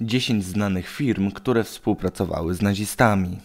10 znanych firm, które współpracowały z nazistami.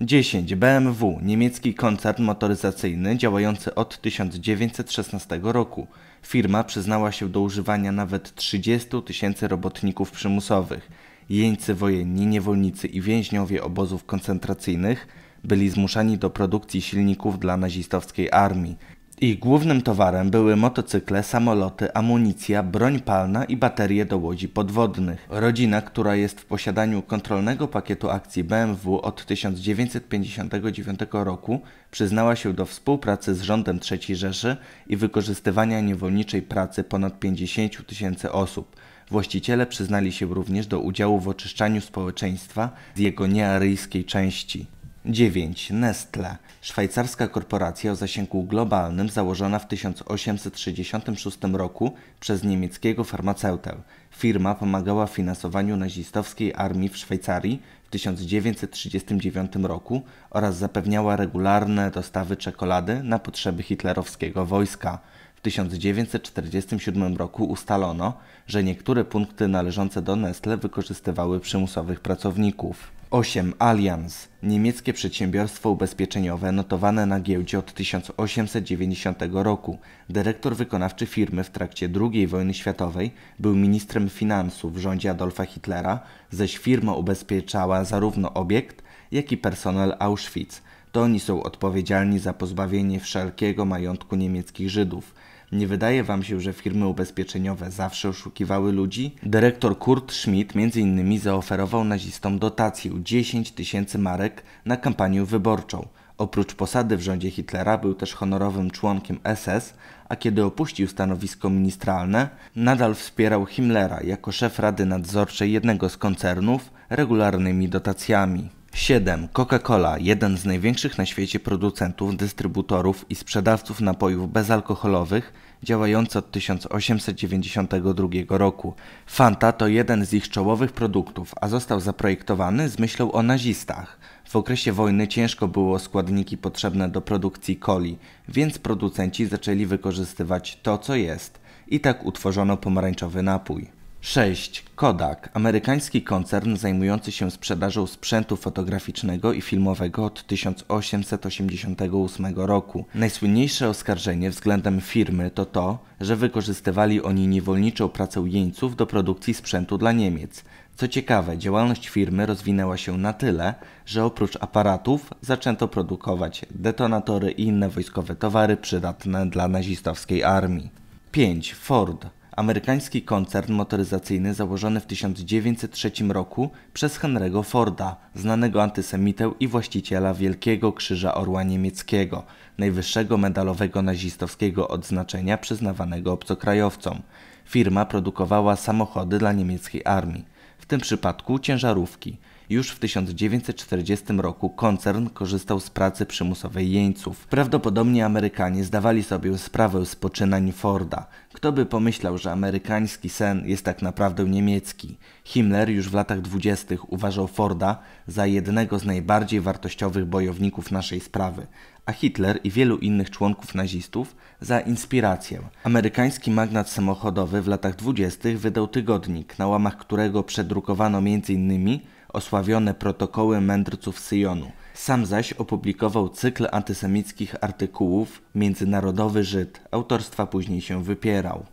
10. BMW, niemiecki koncern motoryzacyjny działający od 1916 roku. Firma przyznała się do używania nawet 30 tysięcy robotników przymusowych. Jeńcy wojenni, niewolnicy i więźniowie obozów koncentracyjnych byli zmuszani do produkcji silników dla nazistowskiej armii. Ich głównym towarem były motocykle, samoloty, amunicja, broń palna i baterie do łodzi podwodnych. Rodzina, która jest w posiadaniu kontrolnego pakietu akcji BMW od 1959 roku, przyznała się do współpracy z rządem III Rzeszy i wykorzystywania niewolniczej pracy ponad 50 tysięcy osób. Właściciele przyznali się również do udziału w oczyszczaniu społeczeństwa z jego niearyjskiej części. 9. Nestle. Szwajcarska korporacja o zasięgu globalnym założona w 1866 roku przez niemieckiego farmaceutę. Firma pomagała w finansowaniu nazistowskiej armii w Szwajcarii w 1939 roku oraz zapewniała regularne dostawy czekolady na potrzeby hitlerowskiego wojska. W 1947 roku ustalono, że niektóre punkty należące do Nestle wykorzystywały przymusowych pracowników. 8. Allianz. Niemieckie przedsiębiorstwo ubezpieczeniowe notowane na giełdzie od 1890 roku. Dyrektor wykonawczy firmy w trakcie II wojny światowej był ministrem finansów w rządzie Adolfa Hitlera, zaś firma ubezpieczała zarówno obiekt, jak i personel Auschwitz. To oni są odpowiedzialni za pozbawienie wszelkiego majątku niemieckich Żydów. Nie wydaje wam się, że firmy ubezpieczeniowe zawsze oszukiwały ludzi? Dyrektor Kurt Schmidt m.in. zaoferował nazistom dotację 10 tysięcy marek na kampanię wyborczą. Oprócz posady w rządzie Hitlera był też honorowym członkiem SS, a kiedy opuścił stanowisko ministralne, nadal wspierał Himmlera jako szef rady nadzorczej jednego z koncernów regularnymi dotacjami. 7. Coca-Cola, jeden z największych na świecie producentów, dystrybutorów i sprzedawców napojów bezalkoholowych, działający od 1892 roku. Fanta to jeden z ich czołowych produktów, a został zaprojektowany z myślą o nazistach. W okresie wojny ciężko było składniki potrzebne do produkcji coli, więc producenci zaczęli wykorzystywać to, co jest. I tak utworzono pomarańczowy napój. 6. Kodak, amerykański koncern zajmujący się sprzedażą sprzętu fotograficznego i filmowego od 1888 roku. Najsłynniejsze oskarżenie względem firmy to to, że wykorzystywali oni niewolniczą pracę jeńców do produkcji sprzętu dla Niemiec. Co ciekawe, działalność firmy rozwinęła się na tyle, że oprócz aparatów zaczęto produkować detonatory i inne wojskowe towary przydatne dla nazistowskiej armii. 5. Ford amerykański koncern motoryzacyjny założony w 1903 roku przez Henry'ego Forda, znanego antysemitę i właściciela Wielkiego Krzyża Orła Niemieckiego, najwyższego medalowego nazistowskiego odznaczenia przyznawanego obcokrajowcom. Firma produkowała samochody dla niemieckiej armii, w tym przypadku ciężarówki – już w 1940 roku koncern korzystał z pracy przymusowej jeńców. Prawdopodobnie Amerykanie zdawali sobie sprawę z poczynań Forda. Kto by pomyślał, że amerykański sen jest tak naprawdę niemiecki? Himmler już w latach dwudziestych uważał Forda za jednego z najbardziej wartościowych bojowników naszej sprawy, a Hitler i wielu innych członków nazistów za inspirację. Amerykański magnat samochodowy w latach dwudziestych wydał tygodnik, na łamach którego przedrukowano m.in osławione protokoły mędrców Syjonu. Sam zaś opublikował cykl antysemickich artykułów Międzynarodowy Żyd, autorstwa później się wypierał.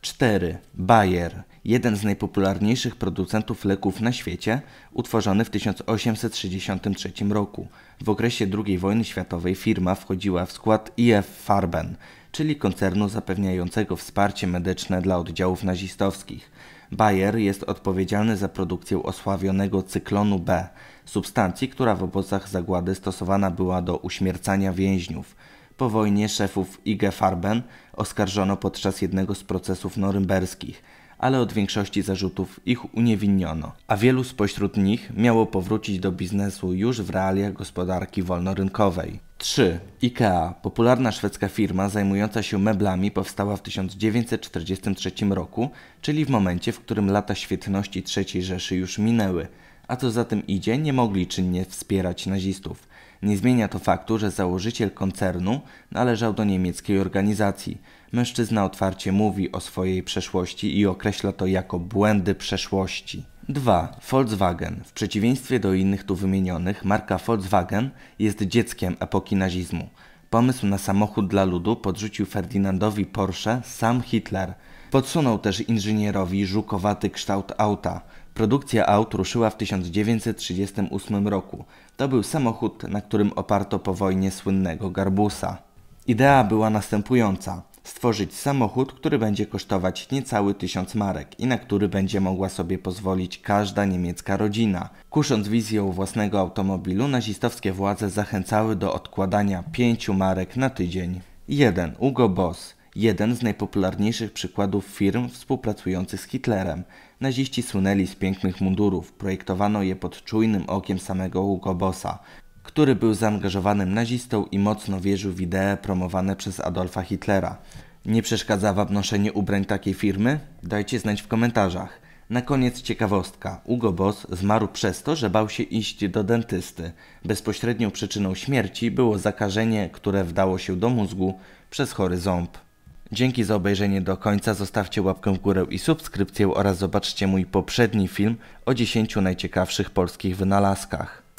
4. Bayer, jeden z najpopularniejszych producentów leków na świecie, utworzony w 1863 roku. W okresie II wojny światowej firma wchodziła w skład IF Farben, czyli koncernu zapewniającego wsparcie medyczne dla oddziałów nazistowskich. Bayer jest odpowiedzialny za produkcję osławionego cyklonu B, substancji, która w obozach zagłady stosowana była do uśmiercania więźniów. Po wojnie szefów IG Farben oskarżono podczas jednego z procesów norymberskich, ale od większości zarzutów ich uniewinniono, a wielu spośród nich miało powrócić do biznesu już w realiach gospodarki wolnorynkowej. 3. IKEA, popularna szwedzka firma zajmująca się meblami, powstała w 1943 roku, czyli w momencie, w którym lata świetności III Rzeszy już minęły. A co za tym idzie, nie mogli czynnie wspierać nazistów. Nie zmienia to faktu, że założyciel koncernu należał do niemieckiej organizacji. Mężczyzna otwarcie mówi o swojej przeszłości i określa to jako błędy przeszłości. 2. Volkswagen. W przeciwieństwie do innych tu wymienionych, marka Volkswagen jest dzieckiem epoki nazizmu. Pomysł na samochód dla ludu podrzucił Ferdynandowi Porsche sam Hitler. Podsunął też inżynierowi żukowaty kształt auta. Produkcja aut ruszyła w 1938 roku. To był samochód, na którym oparto po wojnie słynnego Garbusa. Idea była następująca stworzyć samochód, który będzie kosztować niecały tysiąc marek i na który będzie mogła sobie pozwolić każda niemiecka rodzina. Kusząc wizję własnego automobilu, nazistowskie władze zachęcały do odkładania pięciu marek na tydzień. 1. Ugo Boss jeden z najpopularniejszych przykładów firm współpracujących z Hitlerem. Naziści słynęli z pięknych mundurów, projektowano je pod czujnym okiem samego Hugo Bossa który był zaangażowanym nazistą i mocno wierzył w idee promowane przez Adolfa Hitlera. Nie przeszkadza Wam noszenie ubrań takiej firmy? Dajcie znać w komentarzach. Na koniec ciekawostka. Ugo Boss zmarł przez to, że bał się iść do dentysty. Bezpośrednią przyczyną śmierci było zakażenie, które wdało się do mózgu przez chory ząb. Dzięki za obejrzenie do końca, zostawcie łapkę w górę i subskrypcję oraz zobaczcie mój poprzedni film o 10 najciekawszych polskich wynalazkach.